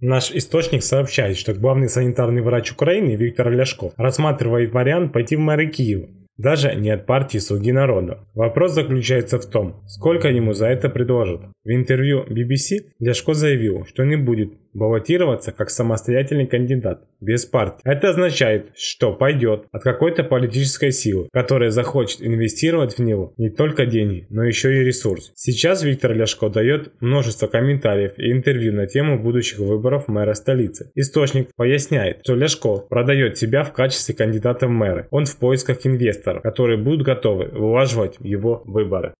Наш источник сообщает, что главный санитарный врач Украины Виктор Ляшков рассматривает вариант пойти в мэры Киева, даже не от партии «Слуги народа». Вопрос заключается в том, сколько ему за это предложат. В интервью BBC Ляшко заявил, что не будет баллотироваться как самостоятельный кандидат, без партии. Это означает, что пойдет от какой-то политической силы, которая захочет инвестировать в него не только деньги, но еще и ресурс. Сейчас Виктор Ляшко дает множество комментариев и интервью на тему будущих выборов мэра столицы. Источник поясняет, что Ляшко продает себя в качестве кандидата в мэры. Он в поисках инвесторов, которые будут готовы вылаживать его выборы.